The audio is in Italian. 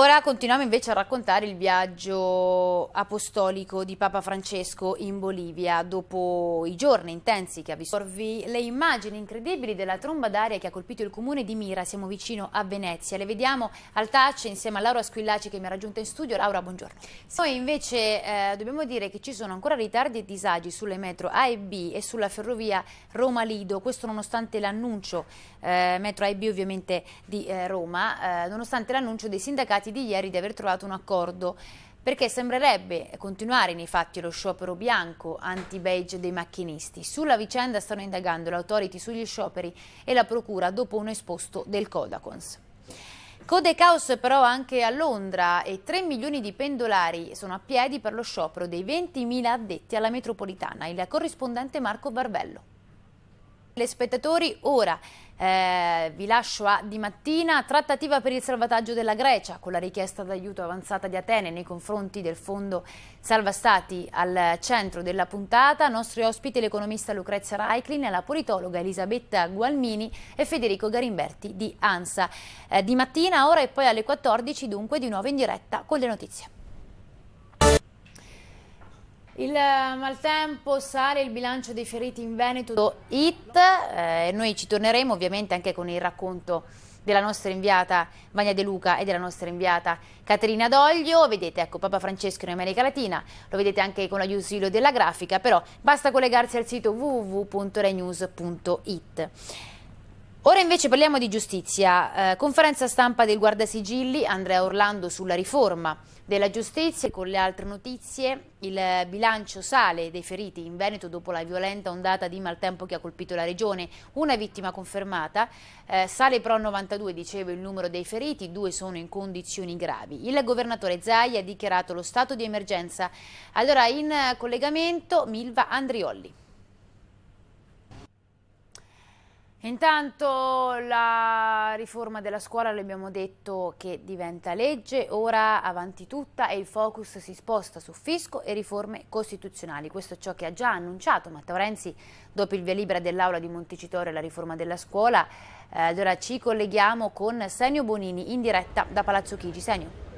Ora continuiamo invece a raccontare il viaggio apostolico di Papa Francesco in Bolivia. Dopo i giorni intensi che ha visto le immagini incredibili della tromba d'aria che ha colpito il comune di Mira, siamo vicino a Venezia. Le vediamo al touch insieme a Laura Squillaci che mi ha raggiunta in studio. Laura, buongiorno. Noi invece eh, dobbiamo dire che ci sono ancora ritardi e disagi sulle metro A e B e sulla ferrovia Roma-Lido, questo nonostante l'annuncio, eh, metro A e B ovviamente di eh, Roma, eh, nonostante l'annuncio dei sindacati sindacati di ieri di aver trovato un accordo perché sembrerebbe continuare nei fatti lo sciopero bianco anti-beige dei macchinisti. Sulla vicenda stanno indagando le autority sugli scioperi e la procura dopo un esposto del Codacons. Code caos però anche a Londra e 3 milioni di pendolari sono a piedi per lo sciopero dei 20.000 addetti alla metropolitana. Il corrispondente Marco Barbello telespettatori. Ora eh, vi lascio a di mattina, trattativa per il salvataggio della Grecia con la richiesta d'aiuto avanzata di Atene nei confronti del fondo Salva Stati al centro della puntata. Nostri ospiti l'economista Lucrezia Reiklin, la politologa Elisabetta Gualmini e Federico Garimberti di ANSA. Eh, di mattina, ora e poi alle 14 dunque di nuovo in diretta con le notizie. Il maltempo sale il bilancio dei feriti in Veneto. It, eh, noi ci torneremo ovviamente anche con il racconto della nostra inviata Vania De Luca e della nostra inviata Caterina Doglio. Vedete, ecco, Papa Francesco in America Latina, lo vedete anche con l'aiusilio della grafica, però basta collegarsi al sito www.renews.it. Ora invece parliamo di giustizia. Eh, conferenza stampa del Guardasigilli, Andrea Orlando sulla riforma della giustizia. Con le altre notizie, il bilancio sale dei feriti in Veneto dopo la violenta ondata di maltempo che ha colpito la regione. Una vittima confermata, eh, sale però 92, dicevo, il numero dei feriti, due sono in condizioni gravi. Il governatore Zai ha dichiarato lo stato di emergenza. Allora, in collegamento Milva Andriolli. Intanto la riforma della scuola l'abbiamo detto che diventa legge, ora avanti tutta e il focus si sposta su fisco e riforme costituzionali. Questo è ciò che ha già annunciato Matteo Renzi dopo il via libera dell'aula di Montecitorio la riforma della scuola. Eh, allora ci colleghiamo con Senio Bonini in diretta da Palazzo Chigi. Senio.